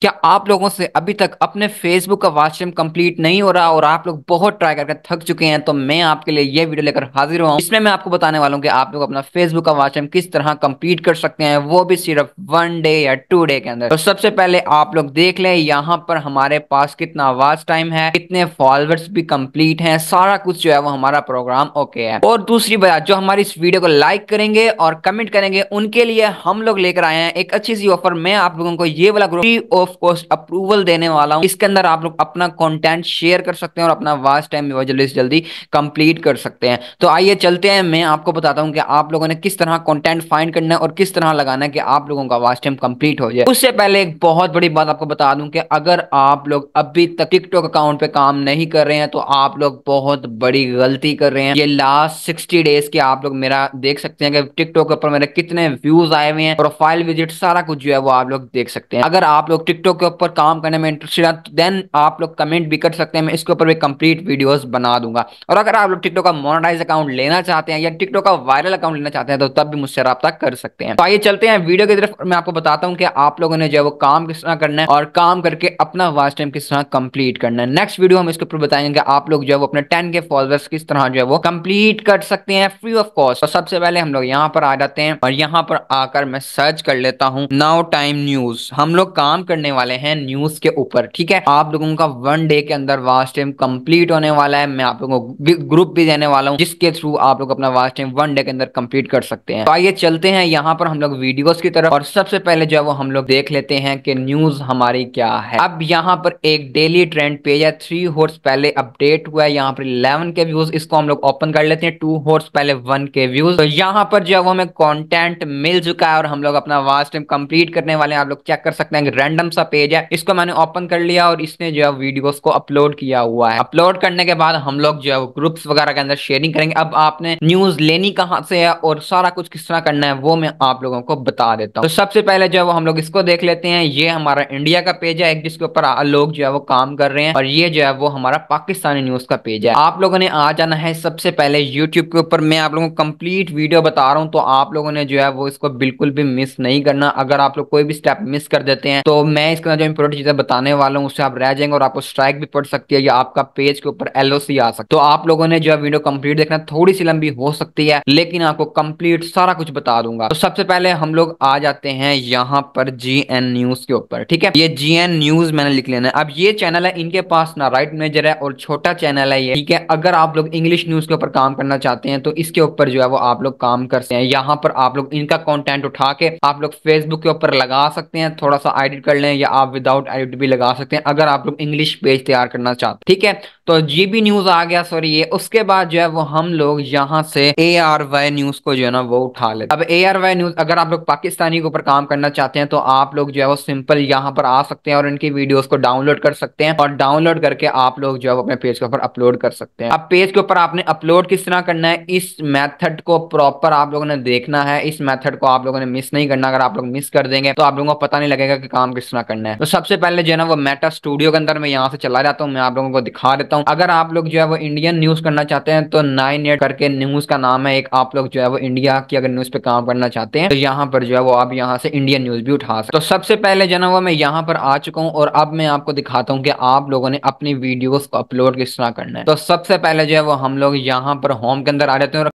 क्या आप लोगों से अभी तक अपने फेसबुक का टाइम कंप्लीट नहीं हो रहा और आप लोग बहुत ट्राई करके थक चुके हैं तो मैं आपके लिए ये वीडियो लेकर हाजिर हुआ इसमें मैं आपको बताने वाला हूँ कि आप लोग अपना फेसबुक का टाइम किस तरह कंप्लीट कर सकते हैं वो भी सिर्फ वन डे या टू डे के अंदर तो सबसे पहले आप लोग देख ले यहाँ पर हमारे पास कितना वॉच टाइम है कितने फॉलोअर्स भी कम्प्लीट है सारा कुछ जो है वो हमारा प्रोग्राम ओके है और दूसरी बात जो हमारी इस वीडियो को लाइक करेंगे और कमेंट करेंगे उनके लिए हम लोग लेकर आए हैं एक अच्छी सी ऑफर मैं आप लोगों को ये वाला ग्रुप ऑफ कॉस्ट अप्रूवल देने वाला हूं इसके अंदर आप लोग अपना कंटेंट शेयर कर सकते हैं और अपना वास्ट टाइम लिस्ट जल्दी कंप्लीट कर सकते हैं तो आइए चलते हैं मैं आपको बताता हूं कि आप लोगों ने किस तरह कंटेंट फाइंड करना है और किस तरह लगाना है कि आप लोगों का वास्ट टाइम कंप्लीट हो जाए उससे पहले एक बहुत बड़ी बात आपको बता दूं कि अगर आप लोग अभी तक टिकटॉक अकाउंट पर काम नहीं कर रहे हैं तो आप लोग बहुत बड़ी गलती कर रहे हैं ये लास्ट सिक्सटी डेज के आप लोग मेरा देख सकते हैं कि टिकटॉक पर मेरे कितने व्यूज आए हुए हैं प्रोफाइल विजिट सारा कुछ जो है वो आप लोग देख सकते हैं अगर आप लोग क्रिप्टो के ऊपर काम करने में इंटरेस्टेड है तो देन आप लोग कमेंट भी कर सकते हैं मैं इसके ऊपर भी कंप्लीट वीडियोस बना दूंगा और अगर आप लोग टिकटॉक का मोनोटाइज अकाउंट लेना चाहते हैं या टिकटॉक का वायरल अकाउंट लेना चाहते हैं तो तब भी मुझसे रब्ता कर सकते हैं तो आइए चलते हैं वीडियो की तरफ मैं आपको बताता हूँ कि आप लोगों ने जो है वो काम किस तरह करना है और काम करके अपना वास्ट टाइम किस तरह कंप्लीट करना है नेक्स्ट वीडियो हम इसके ऊपर बताएंगे आप लोग जो है वो अपने टेन के फॉलोअर्स किस तरह जो है वो कंप्लीट कर सकते हैं फ्री ऑफ कॉस्ट और सबसे पहले हम लोग यहाँ पर आ जाते हैं और यहाँ पर आकर मैं सर्च कर लेता हूँ नाउ टाइम न्यूज हम लोग काम करने करने वाले हैं न्यूज के ऊपर ठीक है आप लोगों का वन डे के अंदर वाच टाइम कंप्लीट होने वाला है मैं आप लोगों को ग्रुप भी देने वाला हूँ जिसके थ्रू आप लोग अपना वाच टाइम वन डे के अंदर कंप्लीट कर सकते हैं तो आइए चलते हैं यहाँ पर हम लोग वीडियोस की तरफ और सबसे पहले जो है वो हम लोग देख लेते हैं कि न्यूज हमारी क्या है अब यहाँ पर एक डेली ट्रेंड पेज है थ्री होर्स पहले अपडेट हुआ है यहाँ पर इलेवन के व्यूज इसको हम लोग ओपन कर लेते हैं टू होर्स पहले वन के व्यूज तो यहाँ पर जो है वो हमें कॉन्टेंट मिल चुका है और हम लोग अपना वाच टाइम कंप्लीट करने वाले हैं आप लोग चेक कर सकते हैं रैंडम सा पेज है इसको मैंने ओपन कर लिया और इसने जो है वीडियोस को अपलोड किया हुआ है अपलोड करने के बाद हम लोग जो है ग्रुप्स वगैरह के अंदर शेयरिंग करेंगे अब आपने न्यूज लेनी कहाँ से है और सारा कुछ किस तरह करना है वो मैं आप लोगों को बता देता हूँ तो सबसे पहले जो है वो हम लोग इसको देख लेते हैं ये हमारा इंडिया का पेज है जिसके ऊपर लोग जो है वो काम कर रहे हैं और ये जो है वो हमारा पाकिस्तानी न्यूज का पेज है आप लोगों ने आ जाना है सबसे पहले यूट्यूब के ऊपर मैं आप लोगों को कंप्लीट वीडियो बता रहा हूँ तो आप लोगों ने जो है वो इसको बिल्कुल भी मिस नहीं करना अगर आप लोग कोई भी स्टेप मिस कर देते हैं तो मैं मैं इसके अंदर जो इम्पोर्टेंट चीजें बताने वाला हूँ उससे आप रह जाएंगे और आपको स्ट्राइक भी पड़ सकती है या आपका पेज के ऊपर एल आ सकता तो आप लोगों ने जो है वीडियो कम्प्लीट देखना थोड़ी सी लंबी हो सकती है लेकिन आपको कम्प्लीट सारा कुछ बता दूंगा तो सबसे पहले हम लोग आ जाते हैं यहाँ पर जी न्यूज के ऊपर ठीक है ये जी न्यूज मैंने लिख लेना अब ये चैनल है इनके पास ना राइट मेजर है और छोटा चैनल है ये ठीक है अगर आप लोग इंग्लिश न्यूज के ऊपर काम करना चाहते हैं तो इसके ऊपर जो है वो आप लोग काम करते हैं यहाँ पर आप लोग इनका कॉन्टेंट उठा के आप लोग फेसबुक के ऊपर लगा सकते हैं थोड़ा सा एडिट कर लें हैं या आप विदाउट एडिट भी लगा सकते हैं अगर आप लोग इंग्लिश पेज तैयार करना चाहते ठीक है तो जी बी न्यूज आ गया सॉरी ये उसके बाद जो है वो हम लोग यहाँ से ए आर वाई न्यूज को जो है ना वो उठा लेते अब ए आर वाई न्यूज अगर आप लोग पाकिस्तानी के ऊपर काम करना चाहते हैं तो आप लोग जो है वो सिंपल यहाँ पर आ सकते हैं और इनकी वीडियो को डाउनलोड कर सकते हैं और डाउनलोड करके आप लोग जो है अपने पेज के ऊपर अपलोड कर सकते हैं अब पेज के ऊपर आपने अपलोड किस तरह करना है इस मैथड को प्रॉपर आप लोगों ने देखना है इस मैथड को आप लोगों ने मिस नहीं करना अगर आप लोग मिस कर देंगे तो आप लोगों को पता नहीं लगेगा कि काम किस तरह क्या करना है तो सबसे पहले जो है ना वो मेटा स्टूडियो के अंदर मैं यहाँ से चला जाता हूँ मैं आप लोगों को दिखा देता हूँ अगर आप लोग जो है वो इंडियन न्यूज करना चाहते हैं तो नाइन एट करके न्यूज का नाम है एक आप लोग जो है वो इंडिया की अगर न्यूज पे काम करना चाहते हैं तो यहाँ पर जो है वो आप यहाँ से इंडियन न्यूज भी उठा सकते तो सबसे पहले जो है ना वो मैं यहाँ पर आ चुका हूँ और अब मैं आपको दिखाता हूँ कि आप लोगों ने अपनी वीडियो को अपलोड किस तरह करना है तो सबसे पहले जो है वो हम लोग यहाँ पर होम के अंदर आ जाते हैं और